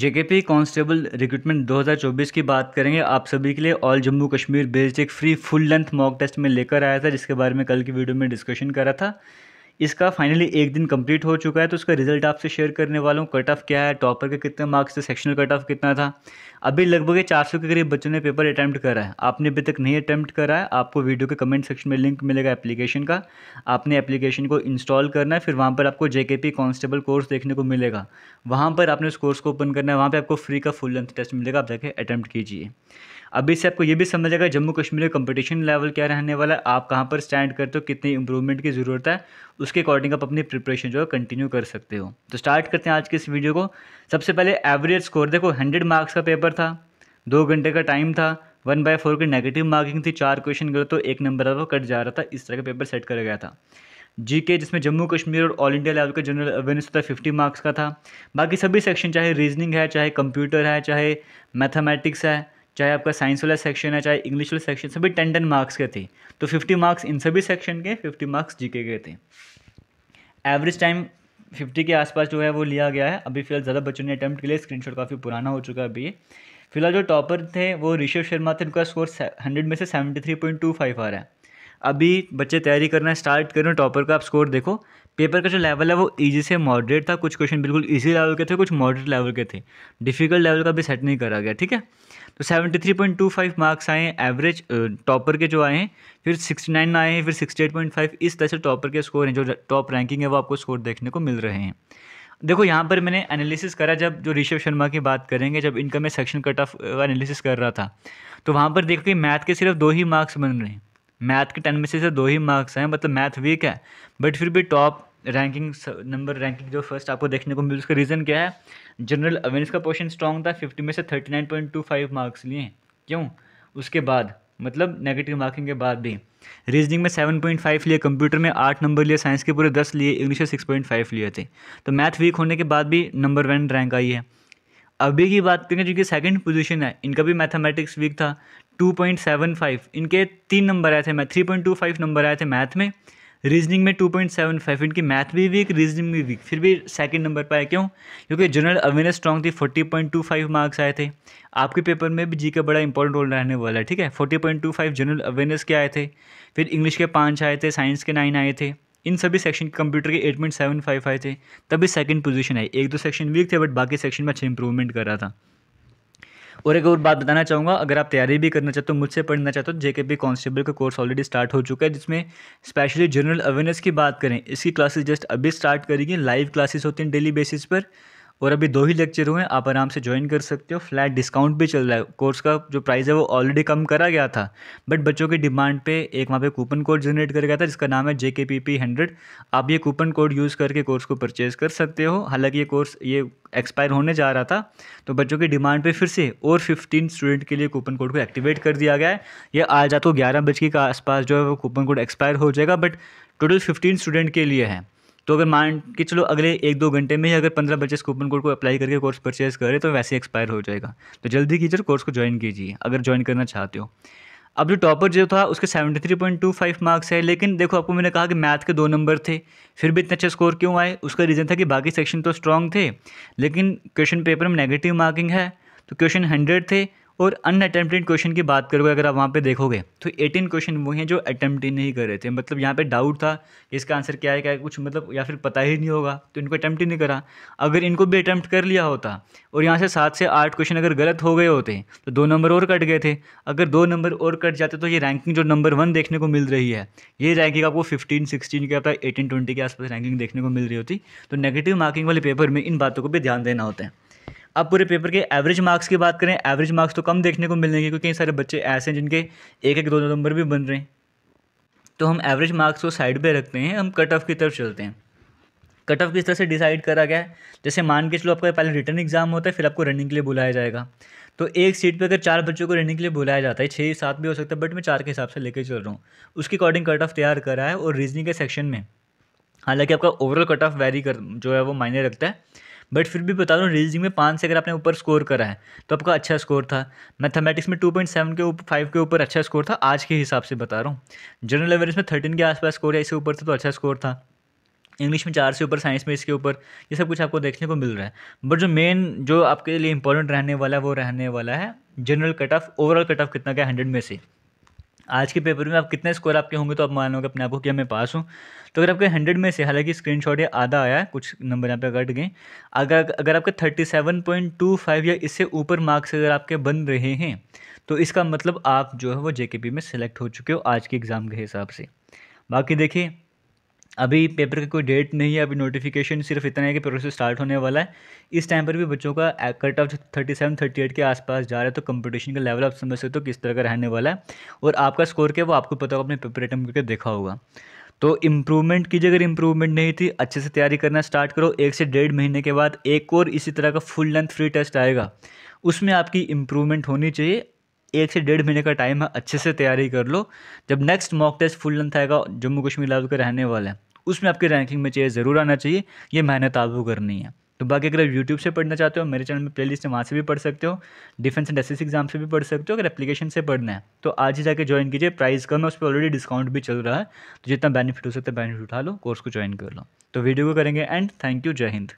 JKP constable recruitment 2024 की बात करेंगे आप सभी के लिए ऑल जम्मू कश्मीर बेस्ड एक free full length mock test में लेकर आया था जिसके बारे में कल की वीडियो में डिस्कशन करा था इसका फाइनली एक दिन कंप्लीट हो चुका है तो उसका रिजल्ट आपसे शेयर करने वाला हूँ कट ऑफ क्या है टॉपर के कितने मार्क्स थे सेक्शनल कट ऑफ कितना था अभी लगभग चार सौ के करीब बच्चों ने पेपर अटैम्प्ट करा है आपने अभी तक नहीं अटैम्प्ट करा है आपको वीडियो के कमेंट सेक्शन में लिंक मिलेगा एप्लीकेशन का आपने एप्लीकेशन को इंस्टॉल करना है फिर वहाँ पर आपको पी कांस्टेबल कोर्स देखने को मिलेगा वहाँ पर आपने उस कोर्स को ओपन करना है वहाँ पर आपको फ्री का फुल लेंथ टेस्ट मिलेगा आप जाके अटैम्प्ट कीजिए अभी से आपको ये भी समझ आएगा जम्मू कश्मीर का कंपटीशन लेवल क्या रहने वाला है आप कहाँ पर स्टैंड करते हो कितनी इंप्रूवमेंट की ज़रूरत है उसके अकॉर्डिंग आप अपनी प्रिपरेशन जो है कंटिन्यू कर सकते हो तो स्टार्ट करते हैं आज के इस वीडियो को सबसे पहले एवरेज स्कोर देखो हंड्रेड मार्क्स का पेपर था दो घंटे का टाइम था वन बाय फोर की नेगेटिव मार्किंग थी चार क्वेश्चन गलत तो एक नंबर वो कट जा रहा था इस तरह का पेपर सेट करा गया था जीके जिसमें जम्मू कश्मीर और ऑल इंडिया लेवल का जनरल अवेयरनेस था फिफ्टी मार्क्स का था बाकी सभी सेक्शन चाहे रीजनिंग है चाहे कंप्यूटर है चाहे मैथमेटिक्स है चाहे आपका साइंस वाला सेक्शन है चाहे इंग्लिश वाला सेक्शन सभी टेन टेन मार्क्स के थे तो फिफ्टी मार्क्स इन सभी सेक्शन के फिफ्टी मार्क्स जीके के थे एवरेज टाइम फिफ्टी के आसपास जो है वो लिया गया है अभी फिलहाल ज़्यादा बच्चों ने अटैम्प्ट के लिए स्क्रीनशॉट काफ़ी पुराना हो चुका है अभी ये फिलहाल जो टॉपर थे वो ऋषभ शर्मा थे उनका स्कोर हंड्रेड में से seventy three point two five आ रहा है अभी बच्चे तैयारी करना स्टार्ट करें टॉपर का आप स्कोर देखो पेपर का जो लेवल है वो ईजी से मॉडरेट था कुछ क्वेश्चन बिल्कुल ईजी लेवल के थे कुछ मॉडरेट लेवल के थे डिफिकल्ट लेवल का भी सेट नहीं करा गया ठीक है तो 73.25 मार्क्स आए एवरेज टॉपर के जो आए हैं फिर 69 आए हैं फिर 68.5 इस तरह से टॉपर के स्कोर हैं जो टॉप रैंकिंग है वो आपको स्कोर देखने को मिल रहे हैं देखो यहाँ पर मैंने एनालिसिस करा जब जो ऋषभ शर्मा की बात करेंगे जब इनका मैं सेक्शन कट ऑफ एनालिसिस कर रहा था तो वहाँ पर देखो कि मैथ के सिर्फ दो ही मार्क्स बन रहे हैं मैथ के टेन में से दो ही मार्क्स हैं मतलब मैथ वीक है बट फिर भी टॉप रैंकिंग नंबर रैंकिंग जो फर्स्ट आपको देखने को मिली उसका रीज़न क्या है जनरल अवेयरनेस का पोर्शन स्ट्रॉन्ग था फिफ्टी में से thirty nine point two five marks लिए क्यों उसके बाद मतलब नेगेटिव मार्किंग के बाद भी रीजनिंग में सेवन पॉइंट फाइव लिए कंप्यूटर में आठ नंबर लिए साइंस के पूरे दस लिए इंग्लिश में सिक्स पॉइंट फाइव लिए थे तो मैथ वीक होने के बाद भी नंबर वन रैंक आई है अभी की बात करें जो कि सेकंड पोजीशन है इनका भी मैथमेटिक्स वीक था 2.75 इनके तीन नंबर आए थे मैथ 3.25 नंबर आए थे मैथ में रीजनिंग में 2.75 इनकी मैथ भी वीक रीजनिंग भी वीक फिर भी सेकंड नंबर पर आए क्यों क्योंकि जनरल अवेयरनेस स्ट्रॉन्ग थी 40.25 मार्क्स आए थे आपके पेपर में भी जी का बड़ा इंपॉर्टेंट रोल रहने वाला है ठीक है 40.25 जनरल अवेयरनेस के आए थे फिर इंग्लिश के पाँच आए थे साइंस के नाइन आए थे इन सभी सेक्शन के कंप्यूटर के एट पॉइंट सेवन फाइव आए थे तभी सेकंड पोजीशन आई एक दो सेक्शन वीक थे बट बाकी सेक्शन में अच्छा इंप्रूवमेंट कर रहा था और एक और बात बताना चाहूँगा अगर आप तैयारी भी करना चाहते हो मुझसे पढ़ना चाहते हो जेके बी कॉन्स्टेबल का कोर्स ऑलरेडी स्टार्ट हो चुका है जिसमें स्पेशली जनरल अवेयरनेस की बात करें इसकी क्लासेस जस्ट अभी स्टार्ट करेगी लाइव क्लासेस होती हैं डेली बेसिस पर और अभी दो ही लेक्चर हुए हैं आप आराम से ज्वाइन कर सकते हो फ्लैट डिस्काउंट भी चल रहा है कोर्स का जो प्राइस है वो ऑलरेडी कम करा गया था बट बच्चों की डिमांड पे एक वहाँ पे कूपन कोड जनरेट कर गया था जिसका नाम है जे के पी पी हंड्रेड आप ये कूपन कोड यूज़ करके कोर्स को परचेज़ कर सकते हो हालाँकि ये कोर्स ये एक्सपायर होने जा रहा था तो बच्चों की डिमांड पे फिर से और 15 स्टूडेंट के लिए कूपन कोड को एक्टिवेट कर दिया गया है ये आज रात तो ग्यारह बज के आसपास जो है वो कूपन कोड एक्सपायर हो जाएगा बट टोटल 15 स्टूडेंट के लिए है तो अगर मान के चलो अगले एक दो घंटे में ही अगर पंद्रह बच्चे इस कूपन कोड को अप्लाई करके कोर्स परचेज करें तो वैसे एक्सपायर हो जाएगा तो जल्दी कीजिए कोर्स को ज्वाइन कीजिए अगर ज्वाइन करना चाहते हो अब जो टॉपर जो था उसके seventy three point two five marks है लेकिन देखो आपको मैंने कहा कि मैथ के दो नंबर थे फिर भी इतने अच्छे स्कोर क्यों आए उसका रीज़न था कि बाकी सेक्शन तो स्ट्रॉन्ग थे लेकिन क्वेश्चन पेपर में नेगेटिव मार्किंग है तो क्वेश्चन हंड्रेड थे और अनअटेम्प्टेड क्वेश्चन की बात करोगे अगर आप वहाँ पे देखोगे तो 18 क्वेश्चन वो हैं जो अटैम्प्ट नहीं कर रहे थे मतलब यहाँ पे डाउट था इसका आंसर क्या है क्या है कुछ मतलब या फिर पता ही नहीं होगा तो इनको अटैम्प्ट ही नहीं करा अगर इनको भी अटैम्प्ट कर लिया होता और यहाँ से सात से आठ क्वेश्चन अगर गलत हो गए होते तो दो नंबर और कट गए थे अगर दो नंबर और कट जाते तो ये रैंकिंग जो नंबर वन देखने को मिल रही है ये रैंकिंग आपको फिफ्टीन सिक्सटीन के आपका एटीन ट्वेंटी के आसपास रैंकिंग देखने को मिल रही होती तो नेगेटिव मार्किंग वाले पेपर में इन बातों को भी ध्यान देना होता है अब पूरे पेपर के एवरेज मार्क्स की बात करें एवरेज मार्क्स तो कम देखने को मिलेंगे क्योंकि कई सारे बच्चे ऐसे हैं जिनके एक एक दो दो नंबर भी बन रहे हैं तो हम एवरेज मार्क्स को साइड पे रखते हैं हम कट ऑफ की तरफ चलते हैं कट ऑफ किस तरह से डिसाइड करा गया है जैसे मान के चलो आपका पहले रिटर्न एग्जाम होता है फिर आपको रनिंग के लिए बुलाया जाएगा तो एक सीट पे अगर चार बच्चों को रनिंग के लिए बुलाया जाता है छः सात भी हो सकता है बट मैं चार के हिसाब से लेकर चल रहा हूँ उसके अकॉर्डिंग कट ऑफ तैयार करा है और रीजनिंग के सेक्शन में हालांकि आपका ओवरऑल कट ऑफ वेरी कर जो है वो मायने रखता है बट फिर भी बता दूँ रीजनिंग में पाँच से अगर आपने ऊपर स्कोर करा है तो आपका अच्छा स्कोर था मैथमेटिक्स में टू पॉइंट सेवन के ऊपर फाइव के ऊपर अच्छा स्कोर था आज के हिसाब से बता रहा हूँ जनरल एवरेज में थर्टीन के आसपास स्कोर है इसके ऊपर था तो अच्छा स्कोर था इंग्लिश में चार से ऊपर साइंस में इसके ऊपर ये सब कुछ आपको देखने को मिल रहा है बट जो मेन जो आपके लिए इंपॉर्टेंट रहने वाला है वो रहने वाला है general cut off overall cut off कितना का हंड्रेड में से आज के पेपर में आप कितने स्कोर आपके होंगे तो आप मानोगे अपने आप को कि मैं पास हूँ तो अगर आपके हंड्रेड में से हालांकि स्क्रीनशॉट ये आधा आया है कुछ नंबर यहाँ पे कट गए अगर अगर आपके thirty seven point two five या इससे ऊपर मार्क्स अगर आपके बन रहे हैं तो इसका मतलब आप जो है वो जे में सेलेक्ट हो चुके हो आज के एग्ज़ाम के हिसाब से बाकी देखिए अभी पेपर का कोई डेट नहीं है अभी नोटिफिकेशन सिर्फ इतना है कि प्रोसेस स्टार्ट होने वाला है इस टाइम पर भी बच्चों का cut off thirty seven thirty eight के आसपास जा रहा है तो कंपटीशन का लेवल आप समझ सकते हो किस तरह का रहने वाला है और आपका स्कोर क्या वो आपको पता होगा अपने पेपर अटैम्प करके देखा होगा तो इम्प्रूवमेंट कीजिए अगर इम्प्रूवमेंट नहीं थी अच्छे से तैयारी करना स्टार्ट करो एक से डेढ़ महीने के बाद एक और इसी तरह का फुल लेंथ फ्री टेस्ट आएगा उसमें आपकी इम्प्रूवमेंट होनी चाहिए एक से डेढ़ महीने का टाइम है अच्छे से तैयारी कर लो जब next mock test full length आएगा जम्मू कश्मीर लेवल का रहने वाला है उसमें आपकी रैंकिंग में चाहिए ज़रूर आना चाहिए ये मेहनत आपको करनी है तो बाकी अगर आप यूट्यूब से पढ़ना चाहते हो मेरे चैनल में लिस्ट है वहाँ से भी पढ़ सकते हो डिफेंस एंड एस एग्जाम से भी पढ़ सकते हो अगर एप्लीकेशन से पढ़ना है तो आज ही जाकर ज्वाइन कीजिए प्राइस कम है उस पर ऑलरेडी डिस्काउंट भी चल रहा है तो जितना बेनिफिट हो सकता है बेनिफिट उठा लो कोर्स को ज्वाइन कर लो तो वीडियो को करेंगे एंड थैंक यू जय हिंद